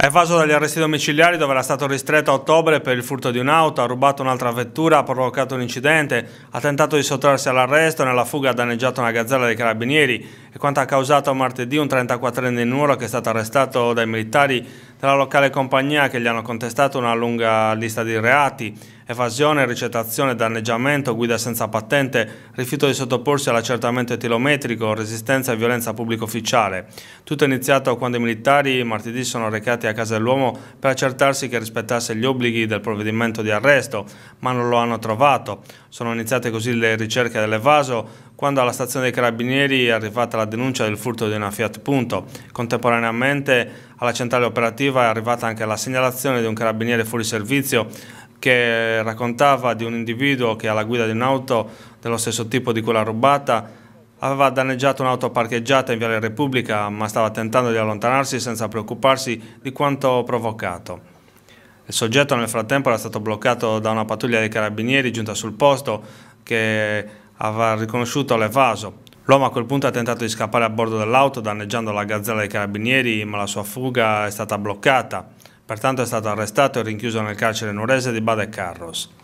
È evaso dagli arresti domiciliari dove era stato ristretto a ottobre per il furto di un'auto, ha rubato un'altra vettura, ha provocato un incidente, ha tentato di sottrarsi all'arresto e nella fuga ha danneggiato una gazzella dei carabinieri e quanto ha causato martedì un 34enne in Nuoro che è stato arrestato dai militari della locale compagnia che gli hanno contestato una lunga lista di reati, evasione, ricettazione, danneggiamento, guida senza patente, rifiuto di sottoporsi all'accertamento etilometrico, resistenza e violenza pubblico ufficiale. Tutto è iniziato quando i militari martedì sono recati a casa dell'uomo per accertarsi che rispettasse gli obblighi del provvedimento di arresto, ma non lo hanno trovato. Sono iniziate così le ricerche dell'evaso, quando alla stazione dei Carabinieri è arrivata la denuncia del furto di una Fiat Punto. Contemporaneamente alla centrale operativa è arrivata anche la segnalazione di un carabiniere fuori servizio che raccontava di un individuo che alla guida di un'auto dello stesso tipo di quella rubata aveva danneggiato un'auto parcheggiata in Viale Repubblica ma stava tentando di allontanarsi senza preoccuparsi di quanto provocato. Il soggetto nel frattempo era stato bloccato da una pattuglia dei carabinieri giunta sul posto che aveva riconosciuto l'evaso. L'uomo a quel punto ha tentato di scappare a bordo dell'auto danneggiando la gazzella dei carabinieri, ma la sua fuga è stata bloccata. Pertanto è stato arrestato e rinchiuso nel carcere nurese di Bade Carros.